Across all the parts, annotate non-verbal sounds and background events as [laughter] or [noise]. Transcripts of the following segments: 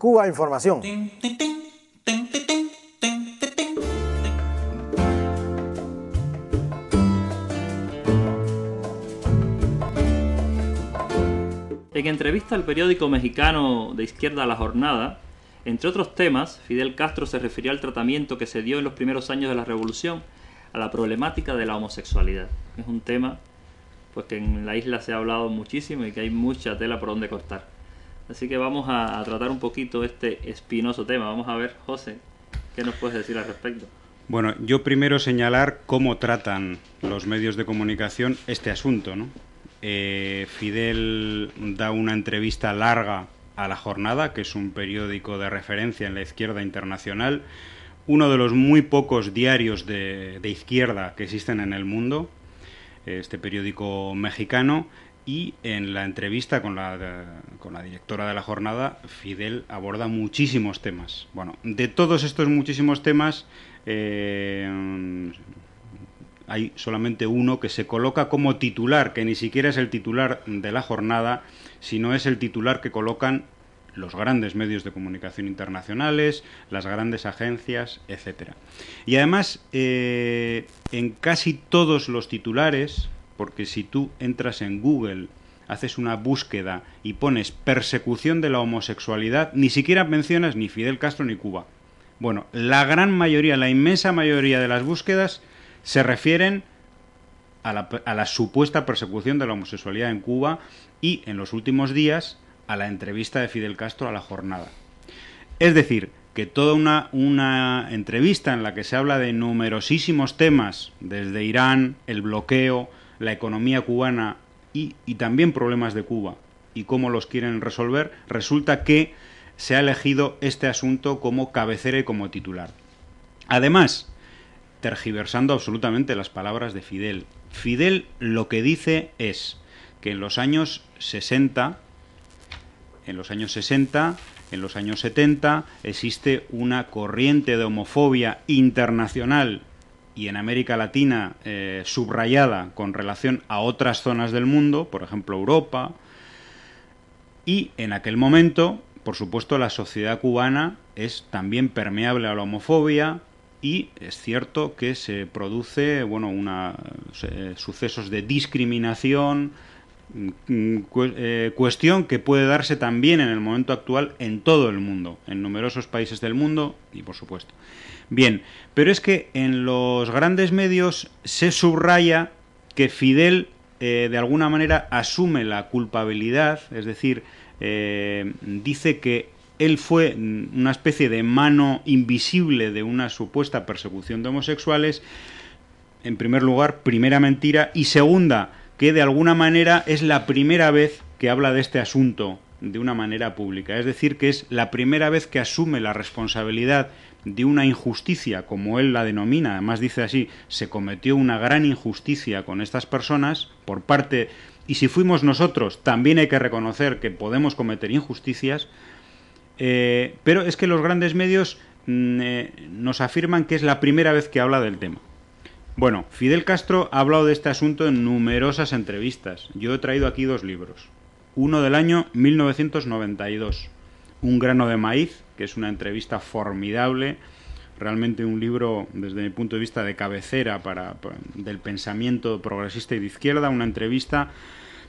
Cuba Información. En entrevista al periódico mexicano de izquierda La Jornada, entre otros temas, Fidel Castro se refirió al tratamiento que se dio en los primeros años de la revolución a la problemática de la homosexualidad. Es un tema pues, que en la isla se ha hablado muchísimo y que hay mucha tela por donde cortar. Así que vamos a, tratar un poquito este espinoso tema. Vamos a ver, José, ¿qué nos puedes decir al respecto? Bueno, yo primero señalar cómo tratan los medios de comunicación este asunto, eh, Fidel da una entrevista larga a La Jornada, que es un periódico de referencia en la izquierda internacional, uno de los muy pocos diarios de, de izquierda que existen en el mundo, este periódico mexicano, y en la entrevista con la, con la directora de la jornada, Fidel aborda muchísimos temas. Bueno, de todos estos muchísimos temas, eh, hay solamente uno que se coloca como titular, que ni siquiera es el titular de la jornada, sino es el titular que colocan los grandes medios de comunicación internacionales, las grandes agencias, etcétera... Y además, eh, en casi todos los titulares, porque si tú entras en Google, haces una búsqueda y pones persecución de la homosexualidad, ni siquiera mencionas ni Fidel Castro ni Cuba. Bueno, la gran mayoría, la inmensa mayoría de las búsquedas se refieren a la, supuesta persecución de la homosexualidad en Cuba y en los últimos días a la entrevista de Fidel Castro a la jornada. Es decir, que toda una, una, entrevista en la que se habla de numerosísimos temas, desde Irán, el bloqueo, la economía cubana y, también problemas de Cuba y cómo los quieren resolver, resulta que se ha elegido este asunto como cabecera y como titular. Además, tergiversando absolutamente las palabras de Fidel. Fidel lo que dice es que en los años 60, en los años 60, en los años 70 existe una corriente de homofobia internacional y en América Latina eh, subrayada con relación a otras zonas del mundo, por ejemplo Europa. Y en aquel momento, por supuesto, la sociedad cubana es también permeable a la homofobia y es cierto que se produce bueno, una, eh, sucesos de discriminación, eh, cuestión que puede darse también en el momento actual en todo el mundo, en numerosos países del mundo y por supuesto. Bien, pero es que en los grandes medios se subraya que Fidel eh, de alguna manera asume la culpabilidad, es decir, eh, dice que él fue una especie de mano invisible de una supuesta persecución de homosexuales, en primer lugar, primera mentira, y segunda, que de alguna manera es la primera vez que habla de este asunto de una manera pública. Es decir, que es la primera vez que asume la responsabilidad de una injusticia, como él la denomina, además dice así, se cometió una gran injusticia con estas personas por parte, y si fuimos nosotros, también hay que reconocer que podemos cometer injusticias, eh, pero es que los grandes medios mm, eh, nos afirman que es la primera vez que habla del tema. Bueno, Fidel Castro ha hablado de este asunto en numerosas entrevistas. Yo he traído aquí dos libros. Uno del año 1992, Un grano de maíz, que es una entrevista formidable, realmente un libro desde mi punto de vista de cabecera para, del pensamiento progresista y de izquierda, una entrevista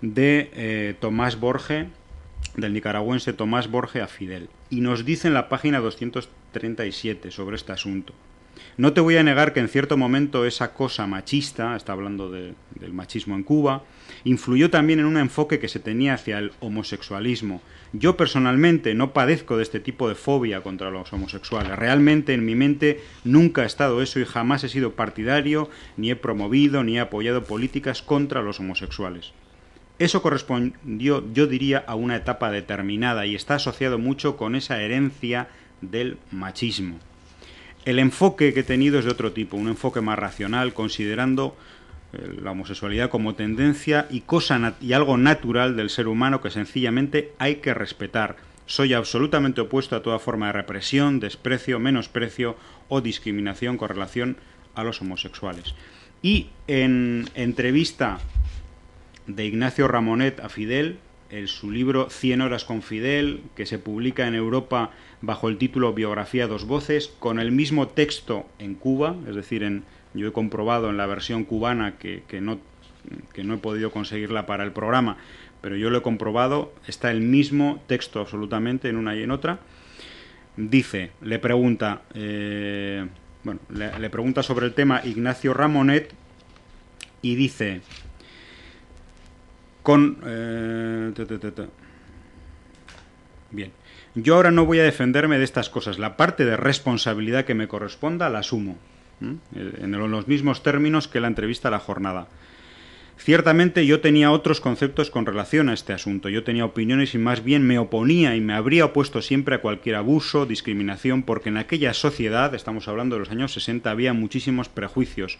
de eh, Tomás Borge, del nicaragüense Tomás Borge a Fidel. Y nos dice en la página 237 sobre este asunto. No te voy a negar que en cierto momento esa cosa machista, está hablando del machismo en Cuba, influyó también en un enfoque que se tenía hacia el homosexualismo. Yo personalmente no padezco de este tipo de fobia contra los homosexuales. Realmente en mi mente nunca ha estado eso y jamás he sido partidario, ni he promovido, ni he apoyado políticas contra los homosexuales. Eso correspondió, yo diría, a una etapa determinada y está asociado mucho con esa herencia del machismo. El enfoque que he tenido es de otro tipo, un enfoque más racional, considerando eh, la homosexualidad como tendencia y, cosa y algo natural del ser humano que sencillamente hay que respetar. Soy absolutamente opuesto a toda forma de represión, desprecio, menosprecio o discriminación con relación a los homosexuales. Y en entrevista de Ignacio Ramonet a Fidel, en su libro Cien horas con Fidel, que se publica en Europa bajo el título Biografía dos voces, con el mismo texto en Cuba, es decir, en, yo he comprobado en la versión cubana que, no, no he podido conseguirla para el programa, pero yo lo he comprobado, está el mismo texto absolutamente en una y en otra. Dice, le pregunta, eh, bueno, le pregunta sobre el tema Ignacio Ramonet y dice, con... Eh, bien. Yo ahora no voy a defenderme de estas cosas. La parte de responsabilidad que me corresponda la asumo. Eh, en los mismos términos que la entrevista a la jornada. Ciertamente yo tenía otros conceptos con relación a este asunto. Yo tenía opiniones y más bien me oponía y me habría opuesto siempre a cualquier abuso, discriminación, porque en aquella sociedad, estamos hablando de los años 60, había muchísimos prejuicios,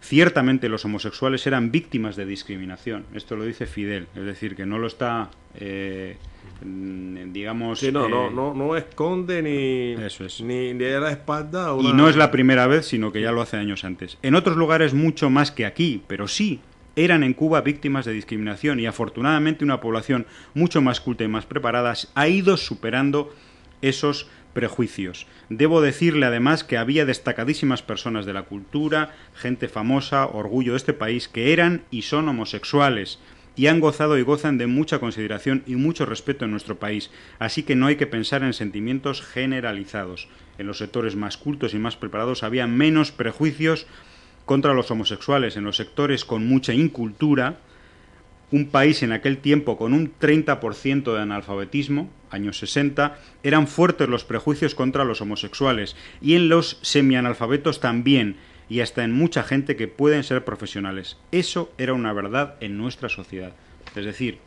Ciertamente los homosexuales eran víctimas de discriminación. Esto lo dice Fidel, es decir, que no lo está, eh, digamos... Eh, no, no, esconde ni, eso es. ni de la espalda. Y no es la primera vez, sino que ya lo hace años antes. En otros lugares mucho más que aquí, pero sí eran en Cuba víctimas de discriminación y afortunadamente una población mucho más culta y más preparada ha ido superando esos prejuicios. Debo decirle además que había destacadísimas personas de la cultura, gente famosa, orgullo de este país, que eran y son homosexuales y han gozado y gozan de mucha consideración y mucho respeto en nuestro país, así que no hay que pensar en sentimientos generalizados. En los sectores más cultos y más preparados había menos prejuicios contra los homosexuales, en los sectores con mucha incultura, un país en aquel tiempo con un 30% de analfabetismo, años 60, eran fuertes los prejuicios contra los homosexuales y en los semianalfabetos también, y hasta en mucha gente que pueden ser profesionales. Eso era una verdad en nuestra sociedad. Es decir,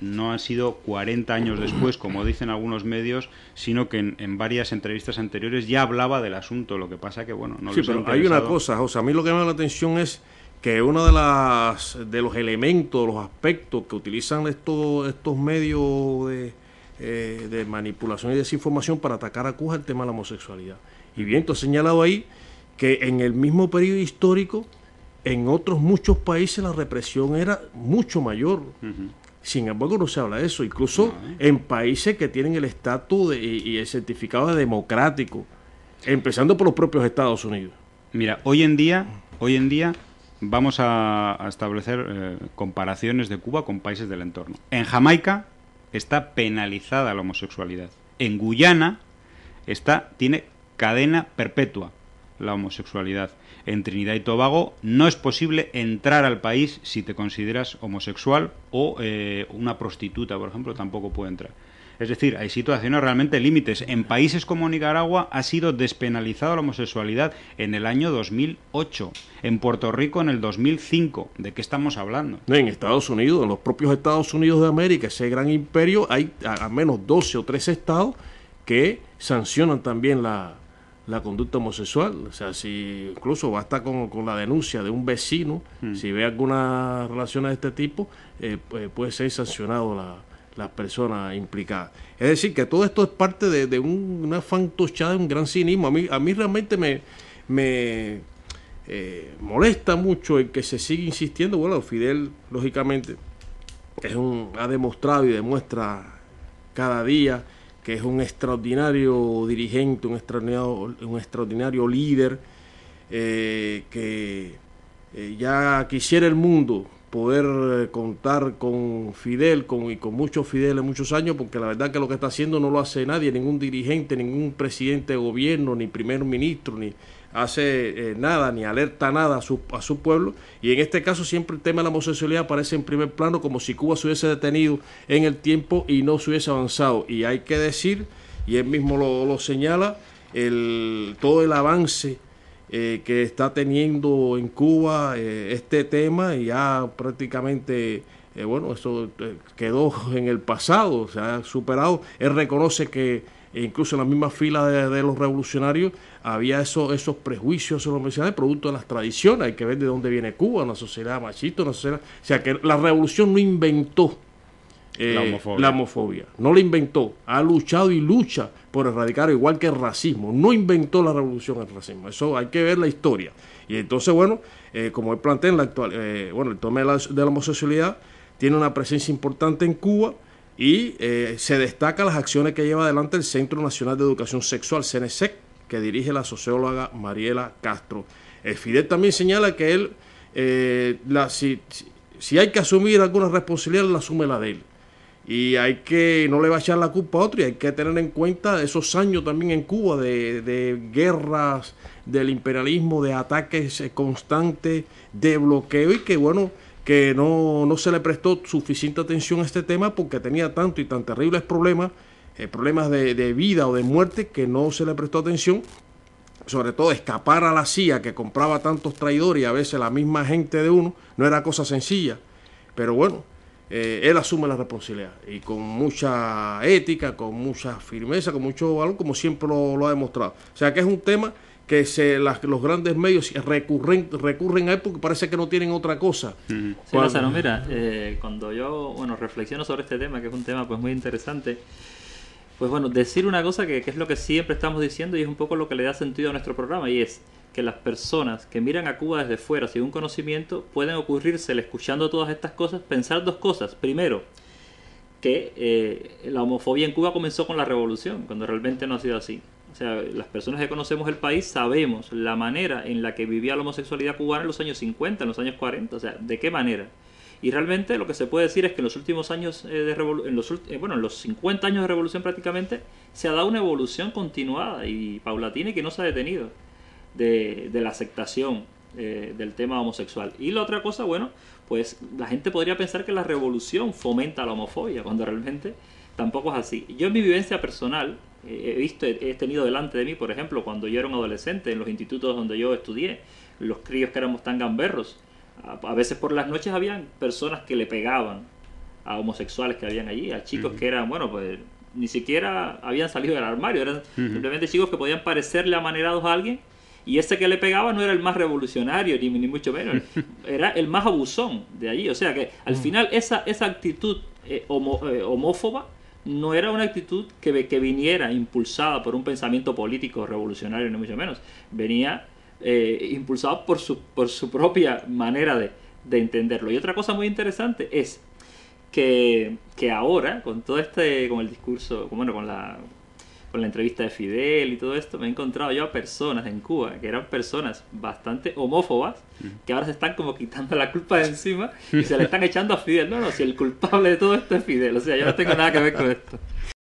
no han sido 40 años después, como dicen algunos medios, sino que en, varias entrevistas anteriores ya hablaba del asunto. Lo que pasa que, bueno, no Sí, pero hay una cosa, José. A mí lo que me llama la atención es que uno de, las, de los elementos, los aspectos que utilizan estos, estos medios eh, de, manipulación y desinformación para atacar a Cuba el tema de la homosexualidad. Y bien, tú has señalado ahí que en el mismo periodo histórico, en otros muchos países la represión era mucho mayor. Sin embargo, no se habla de eso. Incluso ¿eh? en países que tienen el estatus y, el certificado de democrático, empezando por los propios Estados Unidos. Mira, hoy en día, hoy en día vamos a, establecer eh, comparaciones de Cuba con países del entorno. En Jamaica está penalizada la homosexualidad. En Guyana está, tiene cadena perpetua la homosexualidad. En Trinidad y Tobago no es posible entrar al país si te consideras homosexual o eh, una prostituta, por ejemplo, tampoco puede entrar. Es decir, hay situaciones realmente límites. En países como Nicaragua ha sido despenalizada la homosexualidad en el año 2008, en Puerto Rico en el 2005. ¿De qué estamos hablando? En Estados Unidos, en los propios Estados Unidos de América, ese gran imperio, hay al menos 12 o 13 estados que sancionan también la, la conducta homosexual. O sea, si incluso basta con, con la denuncia de un vecino, mm. si ve alguna relación de este tipo, eh, pues, puede ser sancionado la, las personas implicadas. Es decir, que todo esto es parte de, un, una fantochada, un gran cinismo. A mí, a mí realmente me, me eh, molesta mucho el que se siga insistiendo. Bueno, Fidel, lógicamente, es un, ha demostrado y demuestra cada día que es un extraordinario dirigente, un extraordinario, un extraordinario líder, eh, que eh, ya quisiera el mundo poder eh, contar con Fidel con, y con muchos en muchos años, porque la verdad que lo que está haciendo no lo hace nadie, ningún dirigente, ningún presidente de gobierno, ni primer ministro, ni hace eh, nada ni alerta nada a su, a su, pueblo. Y en este caso siempre el tema de la homosexualidad aparece en primer plano como si Cuba se hubiese detenido en el tiempo y no se hubiese avanzado. Y hay que decir, y él mismo lo, señala, el, todo el avance eh, que está teniendo en Cuba eh, este tema y ya prácticamente... bueno, eso quedó en el pasado, se ha superado. Él reconoce que e incluso en la misma fila de, los revolucionarios había esos prejuicios sobre los producto de las tradiciones, hay que ver de dónde viene Cuba, una sociedad machista, una sociedad... O sea, que la revolución no inventó eh, la, homofobia. no la inventó, ha luchado y lucha por erradicar igual que el racismo, no inventó la revolución el racismo, eso hay que ver la historia. Y entonces, bueno, eh, como él plantea en la actual, eh, bueno, el tema de la homosexualidad tiene una presencia importante en Cuba, y eh, se destacan las acciones que lleva adelante el Centro Nacional de Educación Sexual, CNSEC, e que dirige la socióloga Mariela Castro. El eh, Fidel también señala que él, eh, si, hay que asumir alguna responsabilidad, la asume la de él. Y hay que, no le va a echar la culpa a otro, y hay que tener en cuenta esos años también en Cuba de, de guerras, del imperialismo, de ataques constantes, de bloqueo, y que bueno, que no, se le prestó suficiente atención a este tema porque tenía tanto y tan terribles problemas, eh, problemas de, vida o de muerte que no se le prestó atención. Sobre todo escapar a la CIA que compraba tantos traidores y a veces la misma gente de uno, no era cosa sencilla. Pero bueno, eh, él asume la responsabilidad y con mucha ética, con mucha firmeza, con mucho valor, como siempre lo, lo ha demostrado. O sea que es un tema que se, los grandes medios recurren, recurren a él porque parece que no tienen otra cosa. Sí, cuando... mira, eh, cuando yo bueno, reflexiono sobre este tema, que es un tema pues muy interesante, pues bueno, decir una cosa que, es lo que siempre estamos diciendo y es un poco lo que le da sentido a nuestro programa y es que las personas que miran a Cuba desde fuera sin un conocimiento pueden ocurrirse escuchando todas estas cosas, pensar dos cosas. Primero, que eh, la homofobia en Cuba comenzó con la revolución, cuando realmente no ha sido así o sea, las personas que conocemos el país sabemos la manera en la que vivía la homosexualidad cubana en los años 50, en los años 40, o sea, de qué manera. Y realmente lo que se puede decir es que en los últimos años eh, de revolución, eh, bueno, en los 50 años de revolución prácticamente se ha dado una evolución continuada y paulatina y que no se ha detenido de, la aceptación eh, del tema homosexual. Y la otra cosa, bueno, pues la gente podría pensar que la revolución fomenta la homofobia, cuando realmente tampoco es así. Yo en mi vivencia personal eh, he visto, he tenido delante de mí, por ejemplo, cuando yo era un adolescente en los institutos donde yo estudié, los críos que éramos tan gamberros, a, veces por las noches habían personas que le pegaban a homosexuales que habían allí, a chicos que eran, bueno, pues ni siquiera habían salido del armario, eran simplemente chicos que podían parecerle amanerados a alguien y ese que le pegaba no era el más revolucionario, ni, mucho menos, [laughs] era el más abusón de allí. O sea que al mm. final esa, esa actitud eh, eh, homófoba no era una actitud que, que viniera impulsada por un pensamiento político revolucionario, no mucho menos. Venía eh, impulsado por su, por su propia manera de, de entenderlo. Y otra cosa muy interesante es que, que ahora, con todo este, con el discurso, bueno, con la con la entrevista de Fidel y todo esto, me he encontrado yo a personas en Cuba que eran personas bastante homófobas, que ahora se están como quitando la culpa de encima y se le [laughs] están echando a Fidel. No, no, si el culpable de todo esto es Fidel, o sea, yo no tengo nada que ver con esto.